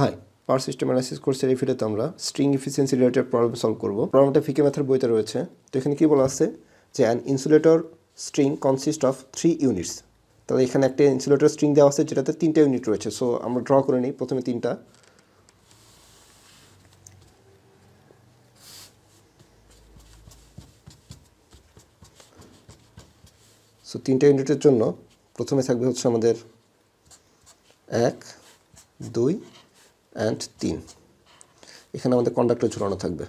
high পার system analysis কোর্সের এই ফিরেতে আমরা string efficiency related problem solve করব প্রবলেমটা ফিকে ম্যাথের বইতে রয়েছে তো এখানে কী বলা আছে যে an insulator string consist of three units তাহলে এখানে একটা ইনসুলেটর স্ট্রিং দেওয়া আছে যেটাতে তিনটা ইউনিট রয়েছে সো আমরা ড্র করে নিই প্রথমে তিনটা সো তিনটা ইউনিটের জন্য প্রথমে থাকবে হচ্ছে আমাদের এক দুই অ্যান্ড তিন এখানে আমাদের কন্ডাক্টর ঝুলানো থাকবে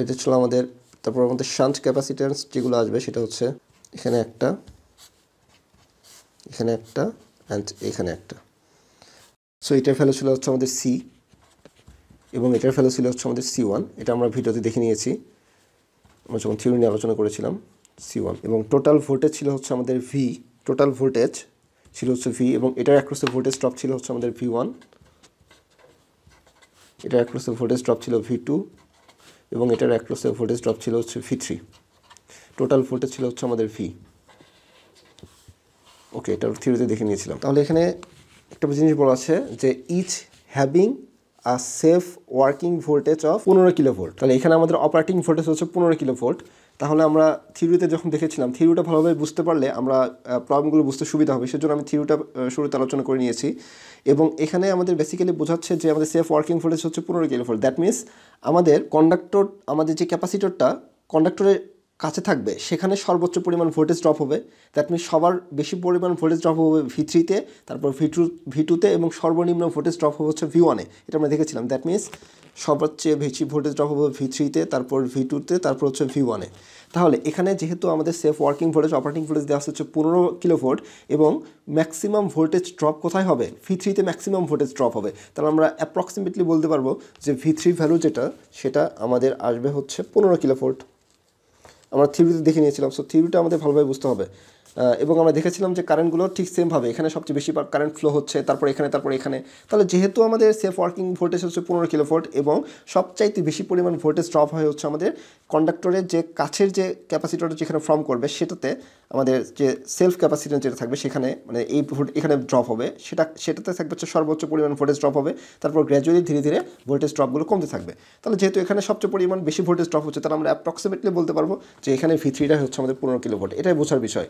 এটা ছিল আমাদের তারপর আমাদের শান্ট ক্যাপাসিট্যান্স যেগুলো আসবে সেটা হচ্ছে এখানে একটা এখানে একটা অ্যান্ড এখানে একটা সো এটার ভ্যালু ছিল হচ্ছে আমাদের সি এবং এটার ভ্যালু ছিল হচ্ছে আমাদের সি ওয়ান এটা আমরা ভিডিওতে দেখে নিয়েছি আমরা যখন থিওরি নিয়ে আলোচনা করেছিলাম সি ওয়ান এবং টোটাল ভোল্টেজ ছিল হচ্ছে আমাদের ভি টোটাল ভোল্টেজ ছিল হচ্ছে ভি এবং এটার অ্যাক্রসে ভোল্টেজ ড্রপ ছিল হচ্ছে আমাদের ভি ওয়ান এটার অ্যাক্রোসের ভোল্টেজ ড্রপ ছিল ভি টু এবং এটার অ্যাক্রোসের ভোল্টেজ ড্রপ ছিল হচ্ছে ভি থ্রি টোটাল ভোল্টেজ ছিল হচ্ছে আমাদের ভি ওকে এটা থিওরিতে দেখে নিয়েছিলাম তাহলে এখানে একটা জিনিস বলা আছে যে each having a safe working voltage of পনেরো কিলো ভোল্ট তাহলে এখানে আমাদের অপারেটিং ভোল্টেজ হচ্ছে পনেরো কিলো ভোল্ট তাহলে আমরা থিওরিতে যখন দেখেছিলাম থিওরিটা ভালোভাবে বুঝতে পারলে আমরা প্রবলেমগুলো বুঝতে সুবিধা হবে সেজন্য আমি থিওরিটা শুরুতে আলোচনা করে নিয়েছি এবং এখানে আমাদের বেসিক্যালি বোঝাচ্ছে যে আমাদের সেফ ওয়ার্কিং ভোল্টেজ হচ্ছে পনেরো কিলো ভোল্ট দ্যাট মিনস আমাদের কন্ডাক্টর আমাদের যে ক্যাপাসিটরটা কন্ডাক্টরের কাছে থাকবে সেখানে সর্বোচ্চ পরিমাণ ভোল্টেজ ড্রপ হবে দ্যাট মিনস সবার বেশি পরিমাণ ভোল্টেজ ড্রপ হবে ভি থ্রিতে তারপর ভি টু ভি টুতে এবং সর্বনিম্ন ভোল্টেজ ড্রপ হবে হচ্ছে ভি ওয়ানে এটা আমরা দেখেছিলাম দ্যাট মিনস সবচেয়ে বেশি ভোল্টেজ ড্রপ হবে ভি থ্রিতে তারপর ভি টুতে তারপর হচ্ছে ভি ওয়ানে তাহলে এখানে যেহেতু আমাদের safe working voltage operating voltage দেওয়া হচ্ছে পনেরো কিলো ভোল্ট এবং ম্যাক্সিমাম ভোল্টেজ ড্রপ কোথায় হবে ভি থ্রিতে ম্যাক্সিমাম ভোল্টেজ ড্রপ হবে তাহলে আমরা অ্যাপ্রক্সিমেটলি বলতে পারবো যে ভি থ্রি ভ্যালু যেটা সেটা আমাদের আসবে হচ্ছে পনেরো কিলো ভোল্ট আমরা থিউরিতে দেখে নিয়েছিলাম সো থিউরিটা আমাদের ভালোভাবে বুঝতে হবে এবং আমরা দেখেছিলাম যে কারেন্টগুলো ঠিক সেমভাবে এখানে সবচেয়ে বেশি কারেন্ট ফ্লো হচ্ছে তারপর এখানে তারপর এখানে তাহলে যেহেতু আমাদের সেফ ওয়ার্কিং ভোল্টেজ হচ্ছে পনেরো কিলো ভোল্ট এবং সবচাইতে বেশি পরিমাণ ভোল্টেজ ড্রপ হয় হচ্ছে আমাদের কন্ডাক্টরের যে কাছের যে ক্যাপাসিটরটা যেখানে ফর্ম করবে সেটাতে আমাদের যে সেলফ ক্যাপাসিটেন্স যেটা থাকবে সেখানে মানে এই এখানে ড্রপ হবে সেটা সেটাতে থাকবে হচ্ছে সর্বোচ্চ পরিমাণ ভোল্টেজ ড্রপ হবে তারপর গ্র্যাজুয়ালি ধীরে ধীরে ভোল্টেজ ড্রপগুলো কমতে থাকবে তাহলে যেহেতু এখানে সবচেয়ে পরিমাণ বেশি ভোল্টেজ ড্রপ হচ্ছে তাহলে আমরা অ্যাপ্রক্সিমেটলি বলতে পারবো যে এখানে ভি থ্রিটা হচ্ছে আমাদের পনেরো কিলো ভোল্ট এটাই বোঝার বিষয়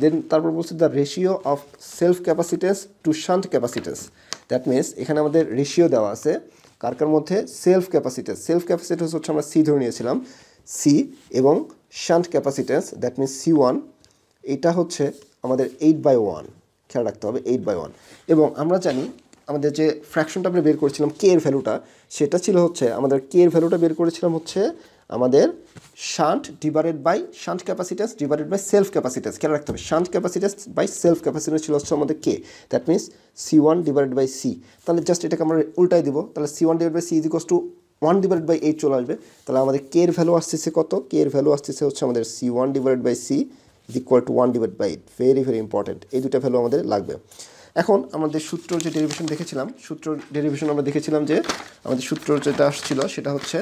দেন তারপর বলছি the ratio of self capacitance to shunt capacitance that means এখানে আমাদের রেশিও দেওয়া আছে কার কার মধ্যে সেলফ ক্যাপাসিটেন্স সেলফ ক্যাপাসিটেন্স হচ্ছে আমরা সি ধরে নিয়েছিলাম সি এবং shunt capacitance that means C one এটা হচ্ছে আমাদের এইট বাই ওয়ান খেয়াল রাখতে হবে এইট বাই ওয়ান এবং আমরা জানি আমাদের যে ফ্র্যাকশনটা আমরা বের করেছিলাম কে এর ভ্যালুটা সেটা ছিল হচ্ছে আমাদের কে এর ভ্যালুটা বের করেছিলাম হচ্ছে আমাদের shunt divided by shunt capacitance divided by self capacitance খেয়াল রাখতে হবে shunt capacitance by self capacitance ছিল হচ্ছে আমাদের K that means C one divided by C তাহলে জাস্ট এটাকে আমরা উল্টাই দিব তাহলে C one divide by C ইজিকস to one divide by eight চলে আসবে তাহলে আমাদের কে এর ভ্যালু আসতেছে কত কে এর ভ্যালু আসতেছে হচ্ছে আমাদের C one divide by C is equal to one divide by eight very very important এই দুটা ভ্যালু আমাদের লাগবে এখন আমাদের সূত্র যে ডেরিভেশন দেখেছিলাম সূত্র ডেরিভেশন আমরা দেখেছিলাম যে আমাদের সূত্র যেটা আসছিল সেটা হচ্ছে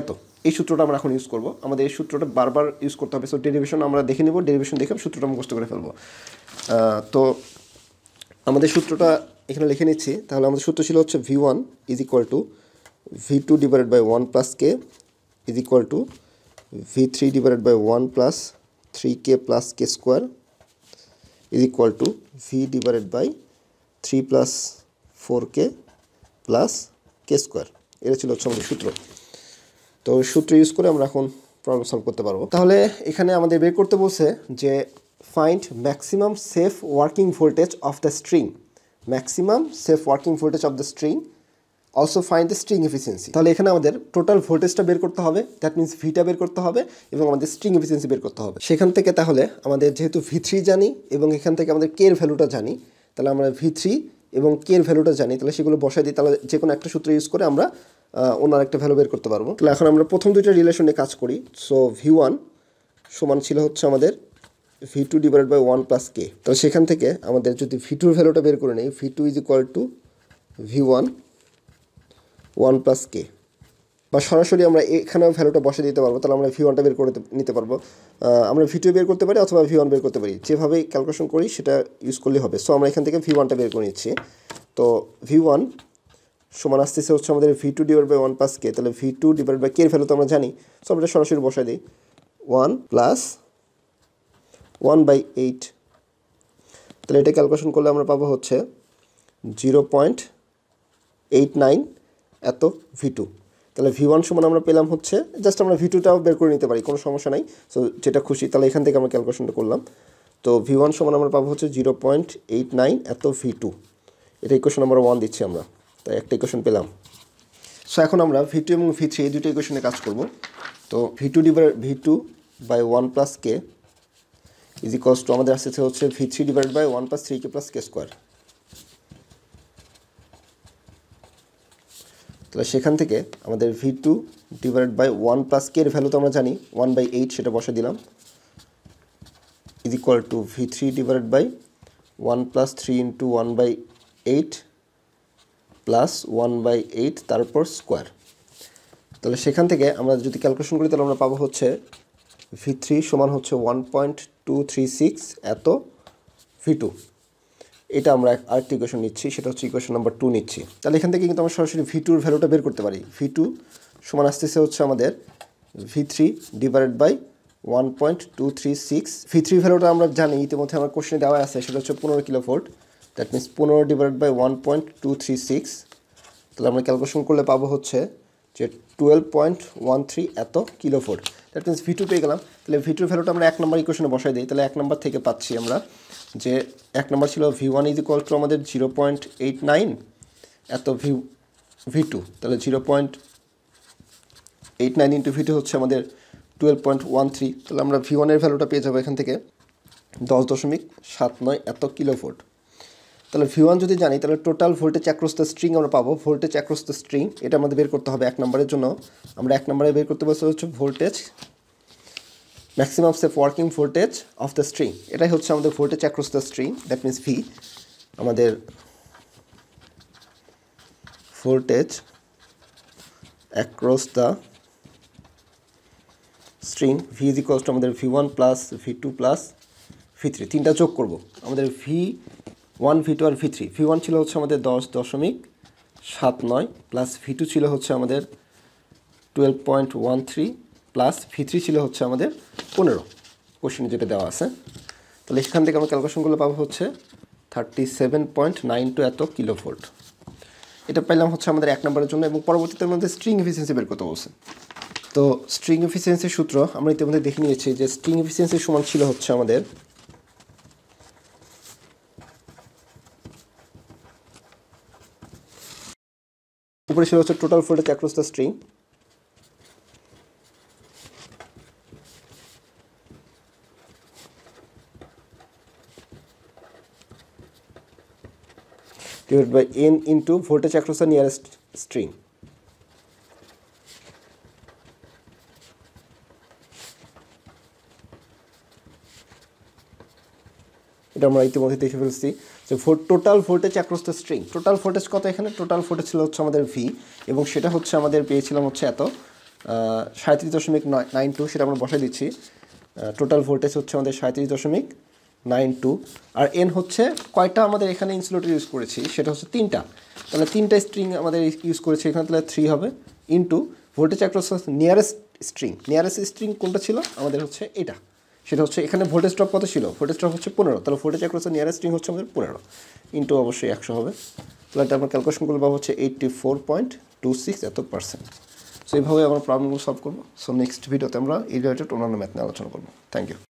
এত এই সূত্রটা আমরা এখন ইউজ করব আমাদের এই সূত্রটা বারবার ইউজ করতে হবে সো ডেরিভেশন আমরা দেখে নেব ডেরিভেশন দেখে সূত্রটা মুখস্থ করে ফেলবো তো আমাদের সূত্রটা এখানে লিখে নিচ্ছি তাহলে আমাদের সূত্র ছিল হচ্ছে V one is equal to V two divided by one plus K is equal to V three divided by one plus three K plus K square is equal to V divided by three plus four K plus K square এটা ছিল হচ্ছে আমাদের সূত্র তো সূত্র use করে আমরা এখন প্রবলেম সলভ করতে পারবো তাহলে এখানে আমাদের বের করতে বলছে যে find maximum safe working voltage of the string maximum safe working voltage of the string also find the string efficiency তাহলে এখানে আমাদের টোটাল ভোল্টেজটা বের করতে হবে দ্যাট মিনস ভিটা বের করতে হবে এবং আমাদের স্ট্রিং এফিসিয়েন্সি বের করতে হবে সেখান থেকে তাহলে আমাদের যেহেতু ভি থ্রি জানি এবং এখান থেকে আমাদের কের ভ্যালুটা জানি তাহলে আমরা ভি থ্রি এবং কে এর ভ্যালুটা জানি তাহলে সেগুলো বসাই দিই তাহলে যে কোনো একটা সূত্র ইউজ করে আমরা ওনার একটা ভ্যালু বের করতে পারবো তাহলে এখন আমরা প্রথম দুইটা রিলেশনে কাজ করি সো ভি ওয়ান সমান ছিল হচ্ছে আমাদের V two divide by one plus K তাহলে সেখান থেকে আমাদের যদি ভি টুর ভ্যালুটা বের করে নিই V two is equal to V one one plus K বা সরাসরি আমরা এখানেও ভ্যালুটা বসে দিতে পারবো তাহলে আমরা ভি ওয়ানটা বের করে নিতে পারবো আমরা ভি টু বের করতে পারি অথবা ভি ওয়ান বের করতে পারি যেভাবে ক্যালকুলেশন করি সেটা ইউজ করলে হবে সো আমরা এখান থেকে ভি ওয়ানটা বের করে নিচ্ছি তো ভি ওয়ান সমান আসতেছে হচ্ছে আমাদের V two divide by one plus K তাহলে V two divide by K value তো আমরা জানি সো আমরা সরাসরি বসাই দিই one plus one by eight তাহলে এটা ক্যালকুলেশন করলে আমরা পাবো হচ্ছে জিরো পয়েন্ট এইট নাইন এত ভি টু তাহলে ভি ওয়ান সমান আমরা পেলাম হচ্ছে জাস্ট আমরা ভি টুটাও বের করে নিতে পারি কোনো সমস্যা নাই সো যেটা খুশি তাহলে এখান থেকে আমরা ক্যালকুলেশনটা করলাম তো ভি ওয়ান সমান আমরা পাবো হচ্ছে জিরো পয়েন্ট এইট নাইন এত ভি টু এটা ইকুয়েশন নাম্বার ওয়ান দিচ্ছি আমরা তাই একটা ইকুয়েশন পেলাম সো এখন আমরা ভি টু এবং ভি থ্রি এই দুটো ইকুয়েশনে কাজ করব তো V two divide V two by one plus K is equal to আমাদের আসতেছে হচ্ছে V three divide by one plus three K plus K square তাহলে সেখান থেকে আমাদের V two divide by one plus K এর ভ্যালু তো আমরা জানি ওয়ান বাই এইট সেটা বসে দিলাম is equal to V three divide by one plus three into one by eight plus one by eight তারপর স্কোয়ার তাহলে সেখান থেকে আমরা যদি ক্যালকুলেশন করি তাহলে আমরা পাবো হচ্ছে ভি থ্রি সমান হচ্ছে one point two three six এত ভি টু এটা আমরা আরেকটি ইকুয়েশন নিচ্ছি সেটা হচ্ছে ইকুয়েশন নাম্বার টু নিচ্ছি তাহলে এখান থেকে কিন্তু আমরা সরাসরি ভি টুর ভ্যালুটা বের করতে পারি ভি টু সমান আসতেছে হচ্ছে আমাদের V three divided by one point two three six V three ভ্যালুটা আমরা জানি ইতিমধ্যে আমার কোশ্চেনে দেওয়া আছে সেটা হচ্ছে পনেরো কিলো ভোল্ট দ্যাট মিনস পনেরো divided by one point two three six তাহলে আমরা ক্যালকুলেশন করলে পাবো হচ্ছে যে টুয়েলভ পয়েন্ট ওয়ান থ্রি এত kilo four that means V two পেয়ে গেলাম তাহলে ভি ভ্যালুটা আমরা এক নম্বর ইকুয়েশনে বসাই দিই তাহলে এক নম্বর থেকে পাচ্ছি আমরা যে এক নম্বর ছিল V one is equal to আমাদের জিরো পয়েন্ট এইট নাইন এত ভি ভি টু তাহলে zero point eight nine into V two হচ্ছে আমাদের টুয়েলভ পয়েন্ট ওয়ান থ্রি তাহলে আমরা ভি ওয়ানের ভ্যালুটা পেয়ে যাবো এখান থেকে দশ দশমিক সাত নয় এত কিলো ভোল্ট তাহলে ভি ওয়ান যদি জানি তাহলে total voltage across the string আমরা পাবো ভোল্টেজ অ্যাক্রস দ্য স্ট্রিং এটা আমাদের বের করতে হবে এক নম্বরের জন্য আমরা এক নম্বরে বের করতে পারছি হচ্ছে voltage maximum safe working voltage of the string এটাই হচ্ছে আমাদের voltage across the string that means V আমাদের voltage across the string V is equal to আমাদের V one plus V two plus V three তিনটা যোগ করবো আমাদের V one V two আর ভি থ্রি ভি ওয়ান ছিল হচ্ছে আমাদের দশ দশমিক সাত নয় প্লাস ভি টু ছিল হচ্ছে আমাদের twelve point one three plus V three ছিল হচ্ছে আমাদের পনেরো কোশ্চিনে যেটা দেওয়া আছে তাহলে এখান থেকে আমরা ক্যালকুলেশনগুলো পাবো হচ্ছে thirty seven point nine two এত কিলো ভোল্ট এটা পাইলাম হচ্ছে আমাদের এক নম্বরের জন্য এবং পরবর্তীতে আমাদের স্ট্রিং এফিসিয়েন্সি বের করতে বলছে তো স্ট্রিং এফিসিয়েন্সির সূত্র আমরা ইতিমধ্যে দেখে নিয়েছি যে স্ট্রিং এফিসিয়েন্সির সমান ছিল হচ্ছে আমাদের উপরে সে হচ্ছে total voltage across the string divide by N into voltage across the nearest string এটা আমরা ইতিমধ্যে দেখে ফেলছি যে total voltage across the string total voltage কত এখানে টোটাল ভোল্টেজ ছিল হচ্ছে আমাদের ভি এবং সেটা হচ্ছে আমাদের পেয়েছিলাম হচ্ছে এত সাঁত্রিশ দশমিক নাইন টু সেটা আমরা বসাই দিচ্ছি টোটাল ভোল্টেজ হচ্ছে আমাদের সাঁত্রিশ দশমিক নাইন টু আর এন হচ্ছে কয়টা আমাদের এখানে ইনসুলেটর ইউজ করেছি সেটা হচ্ছে তিনটা তাহলে তিনটা স্ট্রিং আমাদের ইউজ করেছি এখানে তাহলে থ্রি হবে into voltage across nearest string nearest string কোনটা ছিল আমাদের হচ্ছে এটা সেটা হচ্ছে এখানে ভোল্টেজ ড্রপ কত ছিল ভোল্টেজ ড্রপ হচ্ছে পনেরো তাহলে ভোল্টেজ অ্যাক্রস নিয়ারেস্ট রিং হচ্ছে আমাদের পনেরো ইন্টু অবশ্যই একশো হবে তাহলে এটা আমার ক্যালকুলেশন করলে পাবো হচ্ছে eighty four point two six এত পার্সেন্ট সো এইভাবে আমরা প্রবলেমগুলো সলভ করবো সো নেক্সট ভিডিওতে আমরা এই রিলেটেড অন্যান্য ম্যাথ নিয়ে আলোচনা করবো থ্যাংক ইউ